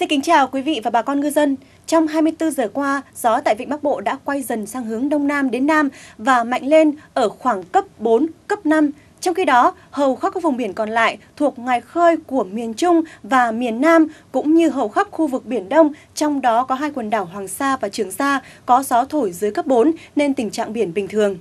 Xin kính chào quý vị và bà con ngư dân. Trong 24 giờ qua, gió tại Vịnh Bắc Bộ đã quay dần sang hướng Đông Nam đến Nam và mạnh lên ở khoảng cấp 4, cấp 5. Trong khi đó, hầu khắp các vùng biển còn lại thuộc ngoài khơi của miền Trung và miền Nam cũng như hầu khắp khu vực Biển Đông, trong đó có hai quần đảo Hoàng Sa và Trường Sa có gió thổi dưới cấp 4 nên tình trạng biển bình thường.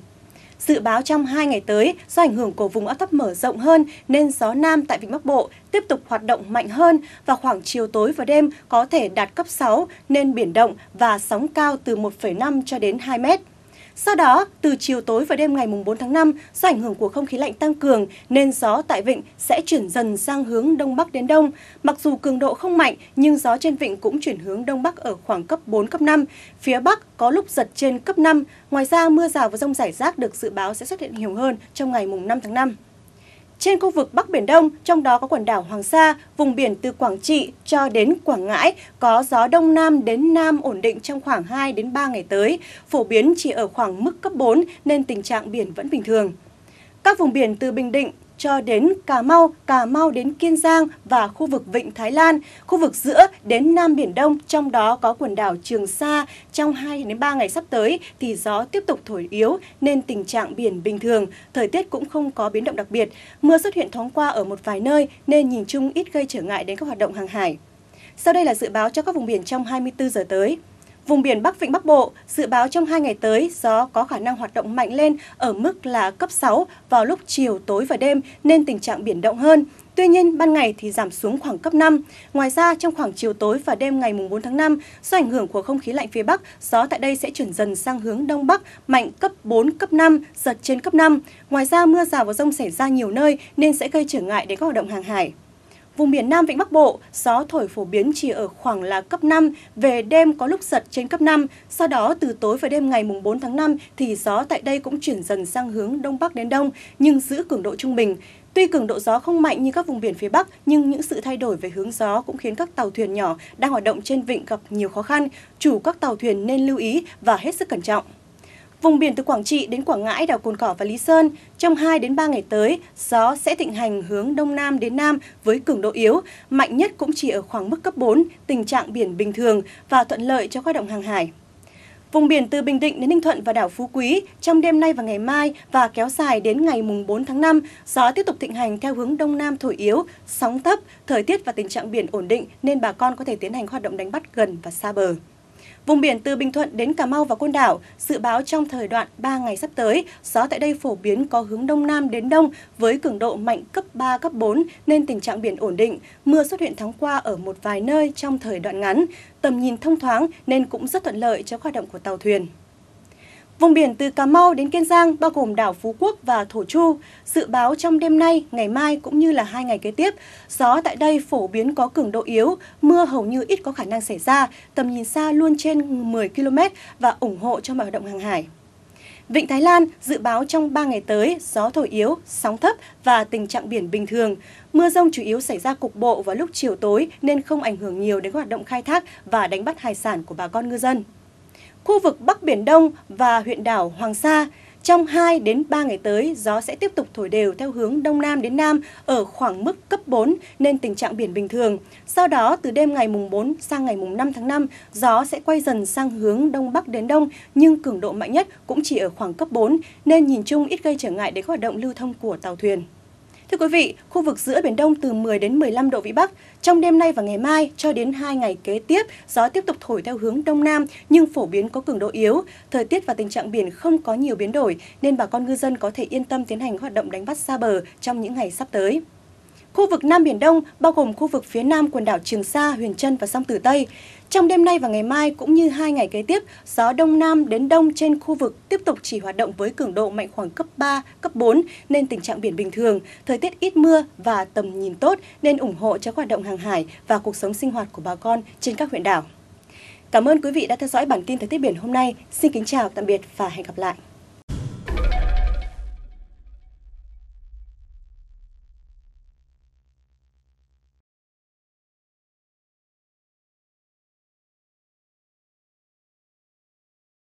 Dự báo trong 2 ngày tới, do ảnh hưởng của vùng áp thấp mở rộng hơn nên gió Nam tại Vịnh Bắc Bộ tiếp tục hoạt động mạnh hơn và khoảng chiều tối và đêm có thể đạt cấp 6 nên biển động và sóng cao từ 1,5 cho đến 2 mét. Sau đó, từ chiều tối và đêm ngày 4 tháng 5, do ảnh hưởng của không khí lạnh tăng cường nên gió tại vịnh sẽ chuyển dần sang hướng Đông Bắc đến Đông. Mặc dù cường độ không mạnh nhưng gió trên vịnh cũng chuyển hướng Đông Bắc ở khoảng cấp 4, cấp 5. Phía Bắc có lúc giật trên cấp 5. Ngoài ra, mưa rào và rông rải rác được dự báo sẽ xuất hiện nhiều hơn trong ngày 5 tháng 5. Trên khu vực Bắc Biển Đông, trong đó có quần đảo Hoàng Sa, vùng biển từ Quảng Trị cho đến Quảng Ngãi có gió đông nam đến nam ổn định trong khoảng 2 đến 3 ngày tới, phổ biến chỉ ở khoảng mức cấp 4 nên tình trạng biển vẫn bình thường. Các vùng biển từ Bình Định cho đến Cà Mau, Cà Mau đến Kiên Giang và khu vực Vịnh Thái Lan, khu vực giữa đến Nam Biển Đông, trong đó có quần đảo Trường Sa. Trong 2 đến 3 ngày sắp tới thì gió tiếp tục thổi yếu nên tình trạng biển bình thường, thời tiết cũng không có biến động đặc biệt. Mưa xuất hiện thoáng qua ở một vài nơi nên nhìn chung ít gây trở ngại đến các hoạt động hàng hải. Sau đây là dự báo cho các vùng biển trong 24 giờ tới. Vùng biển Bắc Vịnh Bắc Bộ dự báo trong hai ngày tới gió có khả năng hoạt động mạnh lên ở mức là cấp 6 vào lúc chiều tối và đêm nên tình trạng biển động hơn. Tuy nhiên, ban ngày thì giảm xuống khoảng cấp 5. Ngoài ra, trong khoảng chiều tối và đêm ngày 4 tháng 5, do ảnh hưởng của không khí lạnh phía Bắc, gió tại đây sẽ chuyển dần sang hướng Đông Bắc, mạnh cấp 4, cấp 5, giật trên cấp 5. Ngoài ra, mưa rào và rông xảy ra nhiều nơi nên sẽ gây trở ngại đến các hoạt động hàng hải. Vùng biển Nam Vịnh Bắc Bộ, gió thổi phổ biến chỉ ở khoảng là cấp 5, về đêm có lúc giật trên cấp 5. Sau đó từ tối và đêm ngày 4 tháng 5 thì gió tại đây cũng chuyển dần sang hướng đông bắc đến đông nhưng giữ cường độ trung bình. Tuy cường độ gió không mạnh như các vùng biển phía Bắc, nhưng những sự thay đổi về hướng gió cũng khiến các tàu thuyền nhỏ đang hoạt động trên vịnh gặp nhiều khó khăn. Chủ các tàu thuyền nên lưu ý và hết sức cẩn trọng. Vùng biển từ Quảng Trị đến Quảng Ngãi, đảo Cồn Cỏ và Lý Sơn, trong 2 đến 3 ngày tới, gió sẽ thịnh hành hướng đông nam đến nam với cường độ yếu, mạnh nhất cũng chỉ ở khoảng mức cấp 4, tình trạng biển bình thường và thuận lợi cho hoạt động hàng hải. Vùng biển từ Bình Định đến Ninh Thuận và đảo Phú Quý trong đêm nay và ngày mai và kéo dài đến ngày mùng 4 tháng 5, gió tiếp tục thịnh hành theo hướng đông nam thổi yếu, sóng thấp, thời tiết và tình trạng biển ổn định nên bà con có thể tiến hành hoạt động đánh bắt gần và xa bờ. Vùng biển từ Bình Thuận đến Cà Mau và Côn Đảo, dự báo trong thời đoạn 3 ngày sắp tới, gió tại đây phổ biến có hướng đông nam đến đông với cường độ mạnh cấp 3, cấp 4 nên tình trạng biển ổn định. Mưa xuất hiện tháng qua ở một vài nơi trong thời đoạn ngắn, tầm nhìn thông thoáng nên cũng rất thuận lợi cho hoạt động của tàu thuyền. Vùng biển từ Cà Mau đến Kiên Giang bao gồm đảo Phú Quốc và Thổ Chu. Dự báo trong đêm nay, ngày mai cũng như là hai ngày kế tiếp, gió tại đây phổ biến có cường độ yếu, mưa hầu như ít có khả năng xảy ra, tầm nhìn xa luôn trên 10 km và ủng hộ cho mọi hoạt động hàng hải. Vịnh Thái Lan dự báo trong 3 ngày tới, gió thổi yếu, sóng thấp và tình trạng biển bình thường. Mưa rông chủ yếu xảy ra cục bộ vào lúc chiều tối nên không ảnh hưởng nhiều đến hoạt động khai thác và đánh bắt hải sản của bà con ngư dân khu vực Bắc Biển Đông và huyện đảo Hoàng Sa. Trong 2 đến 3 ngày tới, gió sẽ tiếp tục thổi đều theo hướng Đông Nam đến Nam ở khoảng mức cấp 4 nên tình trạng biển bình thường. Sau đó, từ đêm ngày mùng 4 sang ngày mùng 5 tháng 5, gió sẽ quay dần sang hướng Đông Bắc đến Đông nhưng cường độ mạnh nhất cũng chỉ ở khoảng cấp 4 nên nhìn chung ít gây trở ngại đến hoạt động lưu thông của tàu thuyền. Thưa quý vị, khu vực giữa Biển Đông từ 10 đến 15 độ Vĩ Bắc. Trong đêm nay và ngày mai cho đến 2 ngày kế tiếp, gió tiếp tục thổi theo hướng Đông Nam nhưng phổ biến có cường độ yếu. Thời tiết và tình trạng biển không có nhiều biến đổi nên bà con ngư dân có thể yên tâm tiến hành hoạt động đánh bắt xa bờ trong những ngày sắp tới. Khu vực Nam Biển Đông bao gồm khu vực phía nam quần đảo Trường Sa, Huyền Trân và Sông Tử Tây. Trong đêm nay và ngày mai cũng như hai ngày kế tiếp, gió Đông Nam đến Đông trên khu vực tiếp tục chỉ hoạt động với cường độ mạnh khoảng cấp 3, cấp 4 nên tình trạng biển bình thường, thời tiết ít mưa và tầm nhìn tốt nên ủng hộ cho hoạt động hàng hải và cuộc sống sinh hoạt của bà con trên các huyện đảo. Cảm ơn quý vị đã theo dõi bản tin thời tiết biển hôm nay. Xin kính chào, tạm biệt và hẹn gặp lại.